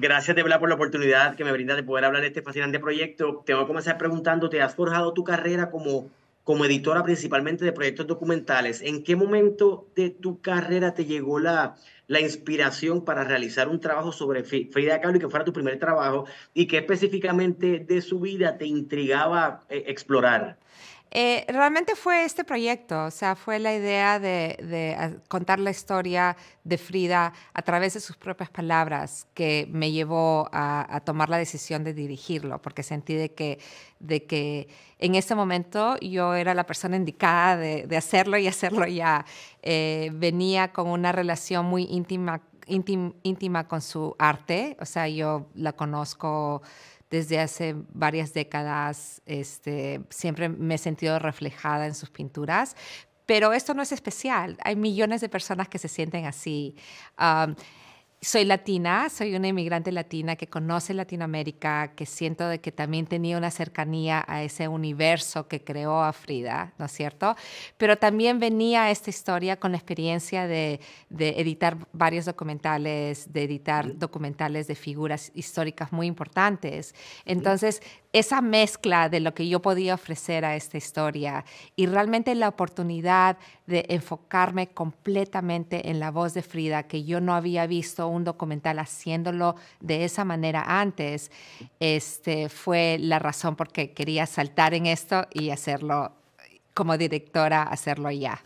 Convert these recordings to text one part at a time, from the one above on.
Gracias de por la oportunidad que me brinda de poder hablar de este fascinante proyecto. Te voy a comenzar preguntando, te ¿has forjado tu carrera como, como editora principalmente de proyectos documentales? ¿En qué momento de tu carrera te llegó la, la inspiración para realizar un trabajo sobre Frida Kahlo y que fuera tu primer trabajo? ¿Y qué específicamente de su vida te intrigaba eh, explorar? Eh, realmente fue este proyecto, o sea, fue la idea de, ah, contar la historia de Frida a través de sus propias palabras que me llevó a, tomar la decisión de dirigirlo, porque sentí de que, de que en ese momento yo era la persona indicada de, hacerlo y hacerlo ya. Eh, venía con una relación muy íntima, íntima con su arte, o sea, yo la conozco desde hace varias décadas. Este, siempre me he sentido reflejada en sus pinturas, pero esto no es especial. Hay millones de personas que se sienten así soy latina, soy una inmigrante latina que conoce Latinoamérica, que siento de que también tenía una cercanía a ese universo que creó a Frida, ¿no es cierto? Pero también venía a esta historia con la experiencia de, de, editar varios documentales, de editar documentales de figuras históricas muy importantes. Entonces, esa mezcla de lo que yo podía ofrecer a esta historia y realmente la oportunidad de enfocarme completamente en la voz de Frida, que yo no había visto un documental haciéndolo de esa manera antes, este, fue la razón por que quería saltar en esto y hacerlo como directora, hacerlo ya.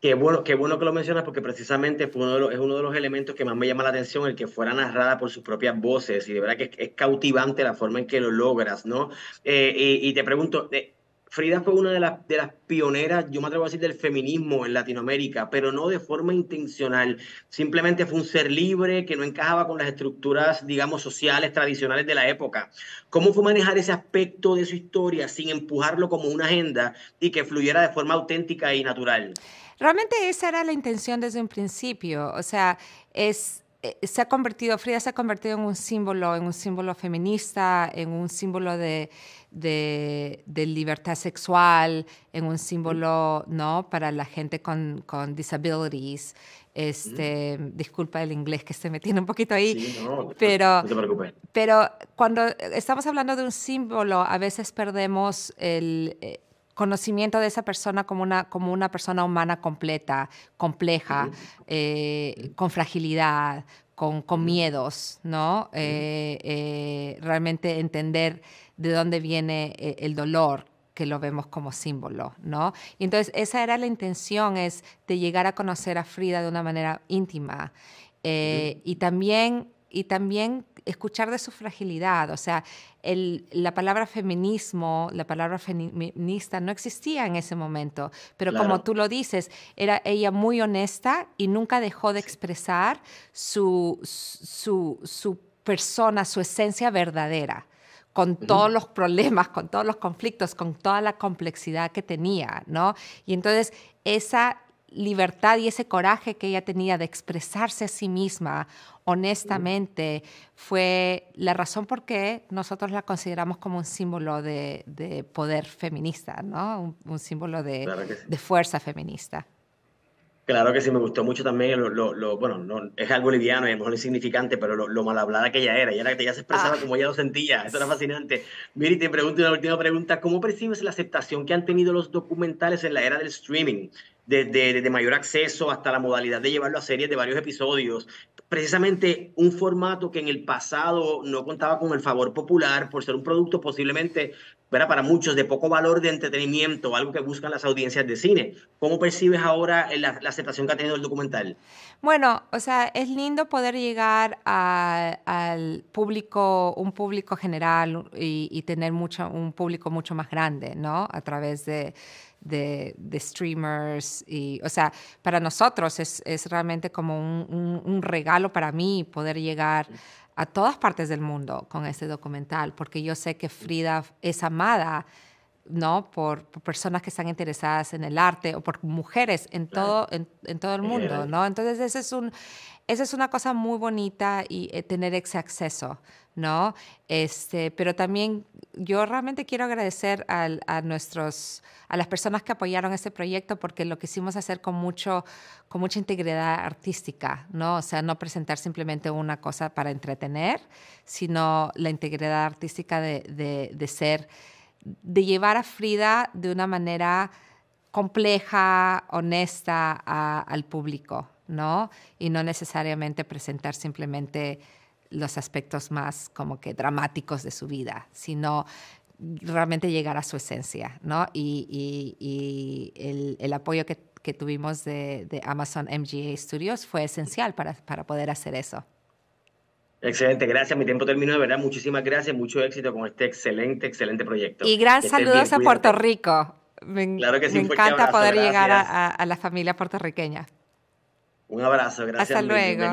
Qué bueno, qué bueno que lo mencionas porque precisamente fue uno es uno de los elementos que más me llama la atención, el que fuera narrada por sus propias voces y de verdad que es, cautivante la forma en que lo logras, ¿no? Eh, y, te pregunto, eh, Frida fue una de las, pioneras, yo me atrevo a decir, del feminismo en Latinoamérica, pero no de forma intencional. Simplemente fue un ser libre que no encajaba con las estructuras, digamos, sociales tradicionales de la época. ¿Cómo fue manejar ese aspecto de su historia sin empujarlo como una agenda y que fluyera de forma auténtica y natural? Realmente esa era la intención desde un principio, o sea, es eh, se ha convertido, Frida se ha convertido en un símbolo, en un símbolo feminista, en un símbolo de, de, libertad sexual, en un símbolo, ¿no? Para la gente con, con disabilities. Este, mm. Disculpa el inglés que se metiendo un poquito ahí, sí, pero, no te preocupes. pero cuando estamos hablando de un símbolo, a veces perdemos el, eh, conocimiento de esa persona como una, como una persona humana completa, compleja, eh, con fragilidad, con, miedos, ¿no? Eh, eh, realmente entender de dónde viene el dolor, que lo vemos como símbolo, ¿no? Y entonces esa era la intención, es de llegar a conocer a Frida de una manera íntima. Y también y también escuchar de su fragilidad. O sea, la palabra feminismo, la palabra feminista no existía en ese momento, pero como tú lo dices, era ella muy honesta y nunca dejó de expresar su, su persona, su esencia verdadera con todos los problemas, con todos los conflictos, con toda la complejidad que tenía, ¿no? Y entonces esa libertad y ese coraje que ella tenía de expresarse a sí misma honestamente fue la razón por qué nosotros la consideramos como un símbolo de, poder feminista, ¿no? Un, símbolo de fuerza feminista. Claro que sí, me gustó mucho también lo, bueno, no, es algo liviano y a lo mejor insignificante, pero lo, mal hablada que ella era, y era, ella se expresaba ah. como ella lo sentía, eso era fascinante. Miri, te pregunto una última pregunta, ¿cómo percibes la aceptación que han tenido los documentales en la era del streaming? Desde, desde, mayor acceso hasta la modalidad de llevarlo a series de varios episodios. Precisamente un formato que en el pasado no contaba con el favor popular por ser un producto posiblemente ¿verdad? para muchos de poco valor de entretenimiento, algo que buscan las audiencias de cine. ¿Cómo percibes ahora la, aceptación que ha tenido el documental? Bueno, o sea, es lindo poder llegar a, al público, un público general y, tener mucho, un público mucho más grande, ¿no? A través de, de, streamers y, o sea, para nosotros es, realmente como un regalo para mí poder llegar a todas partes del mundo con este documental, porque yo sé que Frida es amada ¿no? Por, personas que están interesadas en el arte o por mujeres en todo, en, todo el mundo, ¿no? Entonces, es esa es una cosa muy bonita y eh, tener ese acceso, ¿no? Este, pero también yo realmente quiero agradecer a, nuestros, a las personas que apoyaron este proyecto porque lo quisimos hacer con, mucho, con mucha integridad artística, ¿no? O sea, no presentar simplemente una cosa para entretener, sino la integridad artística de, de ser de llevar a Frida de una manera compleja, honesta al público, ¿no? Y no necesariamente presentar simplemente los aspectos más como que dramáticos de su vida, sino realmente llegar a su esencia, ¿no? Y, el, apoyo que, tuvimos de, Amazon MGA Studios fue esencial para poder hacer eso. Excelente, gracias. Mi tiempo terminó, de verdad. Muchísimas gracias, mucho éxito con este excelente, excelente proyecto. Y gran saludos a Puerto Rico. claro que sí, me encanta poder llegar a, a, la familia puertorriqueña. Un abrazo, gracias. Hasta luego.